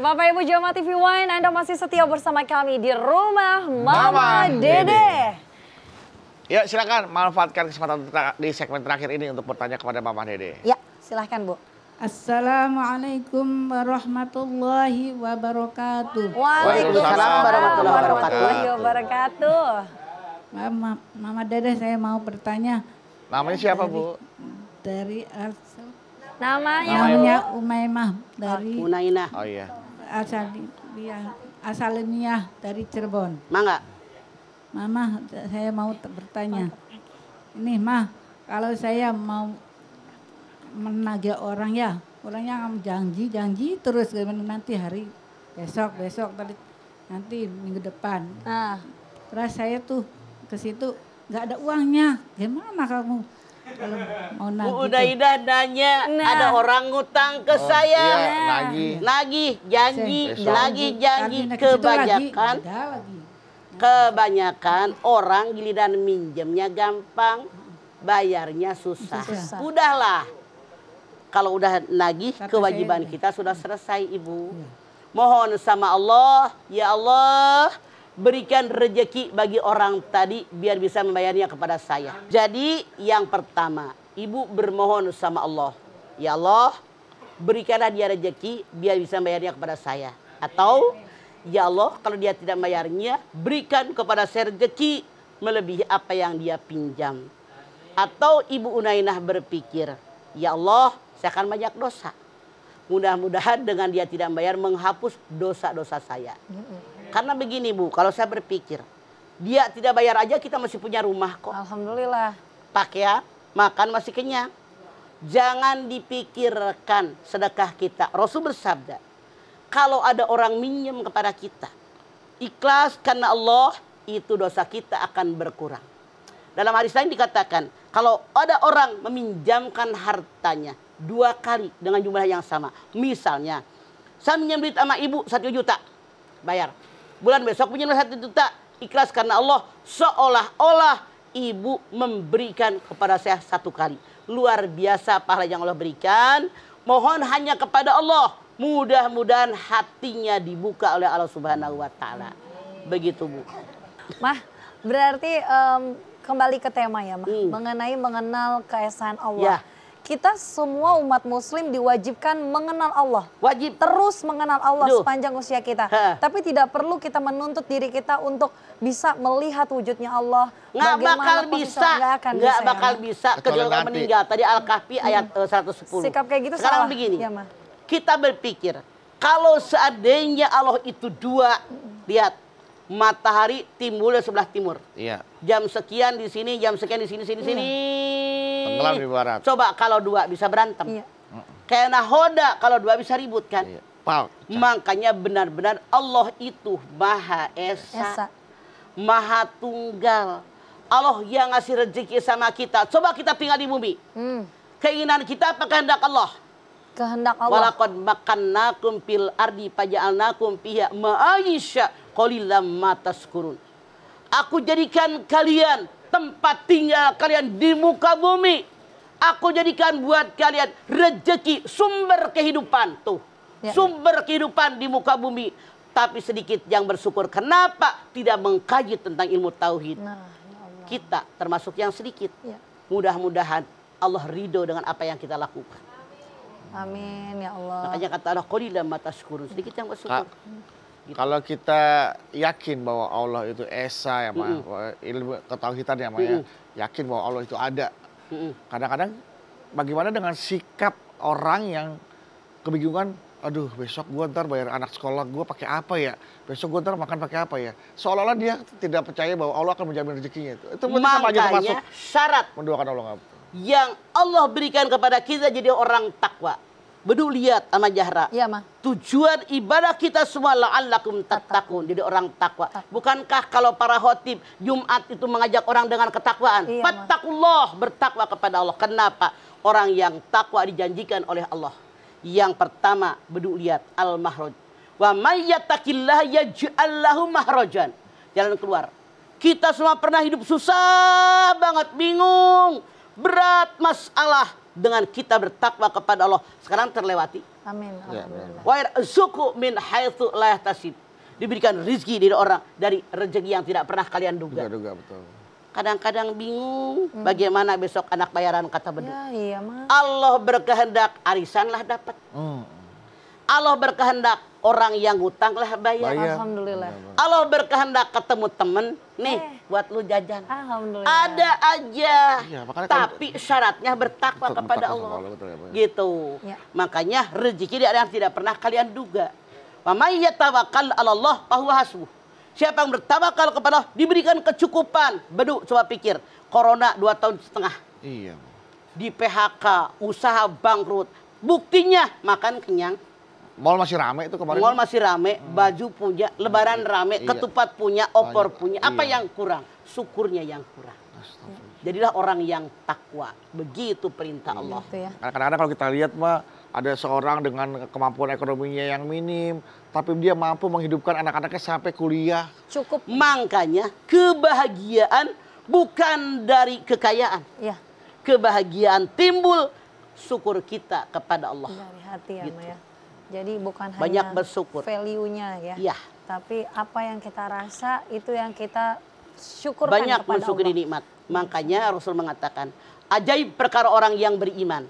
Bapak Ibu Jawa TV One, Anda masih setia bersama kami di rumah Mama, Mama Dede. Dede. Ya silakan manfaatkan kesempatan di segmen terakhir ini untuk bertanya kepada Mama Dede. Ya silakan Bu. Assalamualaikum warahmatullahi wabarakatuh. Waalaikumsalam warahmatullahi wabarakatuh. Mama, Mama Dede saya mau bertanya. Namanya siapa dari, Bu? Dari Arsul. Namanya, Namanya Umaymah dari Unainah. Oh iya asal dia asalnya dari Cirebon. Mangga. Mama, saya mau bertanya. Ini mah, kalau saya mau menagih orang ya, orangnya janji, janji terus nanti hari besok, besok tadi nanti minggu depan. Ah. Terus saya tuh ke situ nggak ada uangnya, gimana kamu? Bu nagih. Gitu. Udah nanya, nah. ada orang ngutang ke oh, saya. Iya, lagi. Lagi janji, lagi janji kebanyakan. Kebanyakan orang giliran minjemnya gampang, bayarnya susah. susah. Udahlah. Kalau udah nagih kewajiban kita sudah selesai, Ibu. Iya. Mohon sama Allah, ya Allah, berikan rejeki bagi orang tadi biar bisa membayarnya kepada saya. Jadi yang pertama, ibu bermohon sama Allah. Ya Allah, berikanlah dia rejeki biar bisa membayarnya kepada saya. Atau ya Allah, kalau dia tidak membayarnya berikan kepada saya rejeki melebihi apa yang dia pinjam. Atau ibu Unainah berpikir, ya Allah, saya akan banyak dosa. Mudah-mudahan dengan dia tidak membayar menghapus dosa-dosa saya. Karena begini Bu, kalau saya berpikir, dia tidak bayar aja kita masih punya rumah kok. Alhamdulillah. Pakaian, ya, makan masih kenyang. Jangan dipikirkan sedekah kita. Rasul bersabda, kalau ada orang minjem kepada kita, ikhlas karena Allah, itu dosa kita akan berkurang. Dalam hadis lain dikatakan, kalau ada orang meminjamkan hartanya dua kali dengan jumlah yang sama. Misalnya, saya minjem duit sama ibu satu juta, bayar bulan besok punya satu juta ikhlas karena Allah seolah-olah ibu memberikan kepada saya satu kali luar biasa pahala yang Allah berikan mohon hanya kepada Allah mudah-mudahan hatinya dibuka oleh Allah Subhanahu wa taala begitu Bu Mah berarti um, kembali ke tema ya Mah hmm. mengenai mengenal keesaan Allah ya kita semua umat muslim diwajibkan mengenal Allah. Wajib. Terus mengenal Allah Duh. sepanjang usia kita. Ha. Tapi tidak perlu kita menuntut diri kita untuk bisa melihat wujudnya Allah. Nggak bakal bisa. Nggak akan Nggak bisa. Ya bakal ya, bisa kecuali kalau meninggal. Tadi Al-Kahfi hmm. ayat 110. Eh, Sikap kayak gitu Sekarang salah. begini. Ya, Kita berpikir, kalau seandainya Allah itu dua, lihat matahari timbul sebelah timur. Iya. Jam sekian di sini, jam sekian di sini, sini, iya. sini. Tenggelam di barat. Coba kalau dua bisa berantem. Iya. Kayak nahoda kalau dua bisa ribut kan. Iya. Makanya benar-benar Allah itu Maha Esa. Esa. Maha Tunggal. Allah yang ngasih rezeki sama kita. Coba kita tinggal di bumi. Hmm. Keinginan kita apa kehendak Allah? Kehendak Allah. Walakad makannakum pil ardi paja'alnakum fiha ma'ayisha qalilan mataskurun. Aku jadikan kalian tempat tinggal kalian di muka bumi. Aku jadikan buat kalian rejeki sumber kehidupan tuh. Ya, ya. Sumber kehidupan di muka bumi. Tapi sedikit yang bersyukur. Kenapa tidak mengkaji tentang ilmu tauhid? Nah, ya Kita termasuk yang sedikit. Ya. Mudah-mudahan Allah ridho dengan apa yang kita lakukan. Amin ya Allah. Makanya kata Allah qalilan mata syukur, sedikit yang bersyukur. Ah. Gitu. Kalau kita yakin bahwa Allah itu Esa ya mah, mm Ma, ilmu ketauhidan ya mm -mm. ya, yakin bahwa Allah itu ada. Kadang-kadang mm -mm. bagaimana dengan sikap orang yang kebingungan, aduh besok gue ntar bayar anak sekolah gue pakai apa ya, besok gue ntar makan pakai apa ya. Seolah-olah dia tidak percaya bahwa Allah akan menjamin rezekinya itu. Itu Makanya termasuk syarat mendoakan Allah. Yang Allah berikan kepada kita jadi orang takwa lihat sama jahra. Iya, Ma. Tujuan ibadah kita semua la'allakum tattaqun, jadi orang takwa. Bukankah kalau para khatib Jumat itu mengajak orang dengan ketakwaan? Iya, bertakwa kepada Allah. Kenapa? Orang yang takwa dijanjikan oleh Allah. Yang pertama, lihat al-mahraj. Wa may yattaqillah yaj'al lahu mahrajan. Jalan keluar. Kita semua pernah hidup susah banget, bingung, berat masalah dengan kita bertakwa kepada Allah sekarang terlewati. Amin. Ya, ya. Wa suku min haythu la Diberikan rizki dari orang dari rezeki yang tidak pernah kalian duga. Duga, duga betul. Kadang-kadang bingung hmm. bagaimana besok anak bayaran kata benar. Ya, iya, Allah berkehendak arisanlah dapat. Hmm. Allah berkehendak orang yang lah bayar. Ya. bayar. Alhamdulillah. Allah berkehendak ketemu temen, nih eh. buat lu jajan. Alhamdulillah. Ada aja. Ya, Tapi kalau... syaratnya bertakwa betul, kepada Allah. Allah betul, ya, gitu. Ya. Makanya rezeki dia yang tidak pernah kalian duga. Mamaiya tawakal Allah bahwa hasbuh. Siapa yang bertawakal kepada Allah diberikan kecukupan. Beduk coba pikir. Corona dua tahun setengah. Iya. Di PHK, usaha bangkrut. Buktinya makan kenyang. Mall masih rame itu kemarin. Mall masih rame, hmm. baju punya, lebaran iya. rame, iya. ketupat punya, opor Banyak. punya. Apa iya. yang kurang? Syukurnya yang kurang. Jadilah orang yang takwa. Begitu perintah iya. Allah. Gitu ya. Kadang-kadang kalau kita lihat mah ada seorang dengan kemampuan ekonominya yang minim, tapi dia mampu menghidupkan anak-anaknya sampai kuliah. Cukup. Makanya kebahagiaan bukan dari kekayaan. Ya, Kebahagiaan timbul syukur kita kepada Allah. Dari hati ya, gitu. ya. Jadi bukan banyak hanya bersyukur. value-nya ya. Iya. Tapi apa yang kita rasa itu yang kita syukurkan banyak kepada mensyukuri nikmat. Makanya Rasul mengatakan, ajaib perkara orang yang beriman.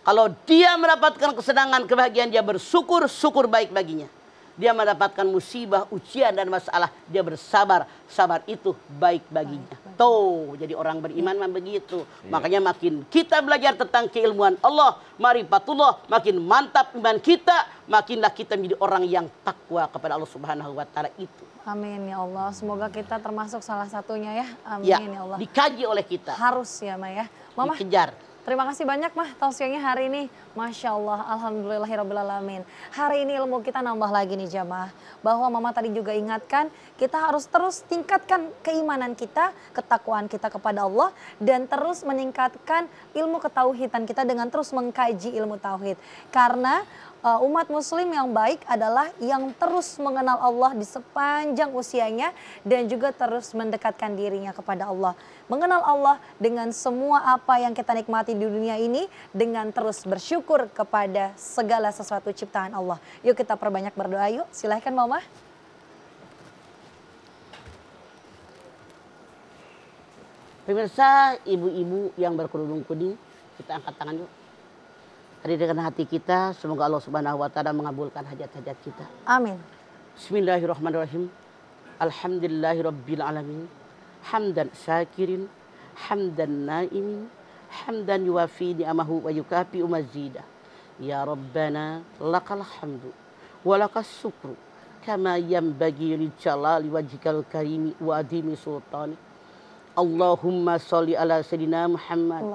Kalau dia mendapatkan kesenangan, kebahagiaan, dia bersyukur, syukur baik baginya dia mendapatkan musibah, ujian dan masalah, dia bersabar. Sabar itu baik baginya. Tuh, jadi orang beriman memang begitu. Iya. Makanya makin kita belajar tentang keilmuan Allah, Mari marifatullah, makin mantap iman kita, makinlah kita menjadi orang yang takwa kepada Allah Subhanahu wa taala itu. Amin ya Allah. Semoga kita termasuk salah satunya ya. ya Amin ya, ya Allah. Dikaji oleh kita. Harus ya, Maya. Mama. Dikejar. Terima kasih banyak mah tausiahnya hari ini. Masya Allah, Alhamdulillahirrabbilalamin. Hari ini ilmu kita nambah lagi nih jamaah. Bahwa mama tadi juga ingatkan, kita harus terus tingkatkan keimanan kita, ketakwaan kita kepada Allah. Dan terus meningkatkan ilmu ketauhidan kita dengan terus mengkaji ilmu tauhid. Karena Eh, umat muslim yang baik adalah yang terus mengenal Allah di sepanjang usianya dan juga terus mendekatkan dirinya kepada Allah. Mengenal Allah dengan semua apa yang kita nikmati di dunia ini dengan terus bersyukur kepada segala sesuatu ciptaan Allah. Yuk kita perbanyak berdoa yuk. Silahkan mama. Pemirsa, ibu-ibu yang berkerudung kuning, kita angkat tangan yuk. Hadirkan hati kita, semoga Allah Subhanahu wa taala mengabulkan hajat-hajat kita. Amin. Bismillahirrahmanirrahim. Alhamdulillahirabbil alamin. Hamdan syakirin, hamdan naimin, hamdan yuwafi ni'amahu wa yukafi umazida. Ya Rabbana lakal hamdu wa lakas syukru kama yanbaghi li jalali wajhikal karimi wa adimi sultanik. Allahumma sholli ala Sayyidina Muhammad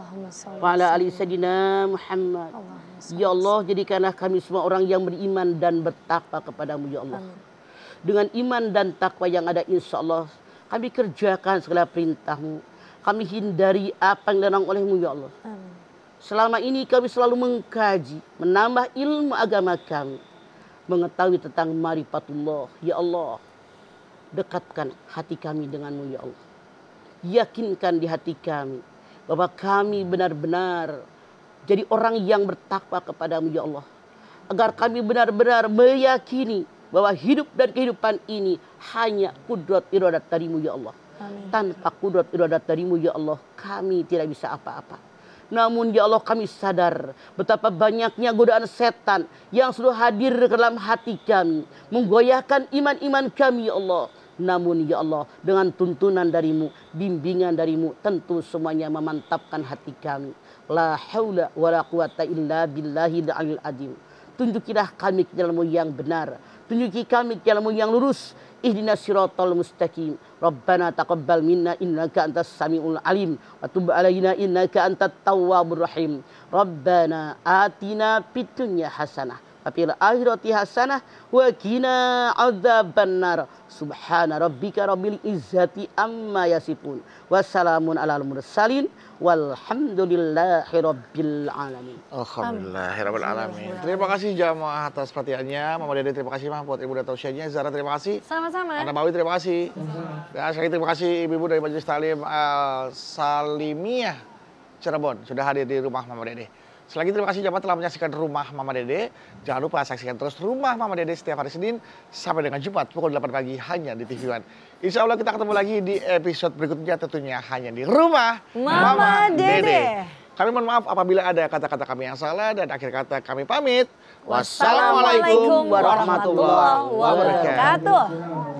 wa ala ali Sayyidina Muhammad. Ya Allah, jadikanlah kami semua orang yang beriman dan bertakwa kepadamu, Ya Allah. Dengan iman dan takwa yang ada, insya Allah, kami kerjakan segala perintahmu. Kami hindari apa yang dilarang olehmu, Ya Allah. Selama ini kami selalu mengkaji, menambah ilmu agama kami. Mengetahui tentang marifatullah, Ya Allah. Dekatkan hati kami denganmu, Ya Allah yakinkan di hati kami bahwa kami benar-benar jadi orang yang bertakwa kepadamu ya Allah agar kami benar-benar meyakini bahwa hidup dan kehidupan ini hanya kudrat iradat darimu ya Allah Amin. tanpa kudrat iradat darimu ya Allah kami tidak bisa apa-apa namun ya Allah kami sadar betapa banyaknya godaan setan yang sudah hadir ke dalam hati kami. Menggoyahkan iman-iman kami ya Allah. Namun ya Allah dengan tuntunan darimu, bimbingan darimu tentu semuanya memantapkan hati kami. La haula wa la quwata illa billahi da'il adim. Tunjukilah kami ke jalanmu yang benar. Tunjuki kami ke jalanmu yang lurus. Ihdina siratal mustaqim. Rabbana taqabbal minna innaka antas samiul alim. Wa tub alaina innaka antat tawwabur rahim. Rabbana atina fid dunya hasanah fil akhirati hasanah wa qina nar subhana rabbika rabbil izzati amma yasifun wassalamun alal mursalin walhamdulillahi rabbil alamin rabbil alamin terima kasih jamaah atas perhatiannya mama dede terima kasih mah buat ibu dan tausiahnya Zara terima kasih sama-sama Anda Bawi terima kasih dan sekali terima kasih ibu-ibu dari majelis talim Al Salimiyah Cirebon sudah hadir di rumah mama dede Selagi terima kasih jemaat telah menyaksikan Rumah Mama Dede. Jangan lupa saksikan terus Rumah Mama Dede setiap hari Senin sampai dengan Jumat pukul 8 pagi hanya di TV One. Insya Allah kita ketemu lagi di episode berikutnya tentunya hanya di Rumah Mama, Mama Dede. Dede. Kami mohon maaf apabila ada kata-kata kami yang salah dan akhir kata kami pamit. Wassalamualaikum warahmatullahi wabarakatuh.